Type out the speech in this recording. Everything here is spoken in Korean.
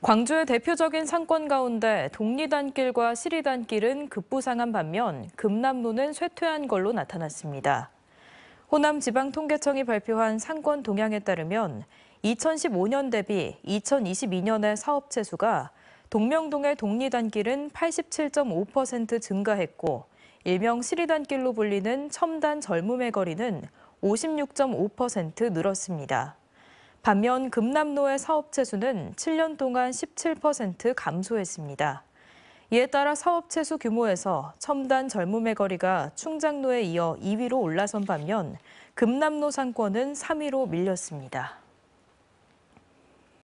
광주의 대표적인 상권 가운데 독리단길과 시리단길은 급부상한 반면 금남로는 쇠퇴한 걸로 나타났습니다. 호남지방통계청이 발표한 상권 동향에 따르면 2015년 대비 2022년의 사업체 수가 동명동의 독리단길은 87.5% 증가했고 일명 시리단길로 불리는 첨단 젊음의 거리는 56.5% 늘었습니다. 반면 금남로의 사업체 수는 7년 동안 17% 감소했습니다. 이에 따라 사업체 수 규모에서 첨단 젊음의 거리가 충장로에 이어 2위로 올라선 반면 금남로 상권은 3위로 밀렸습니다.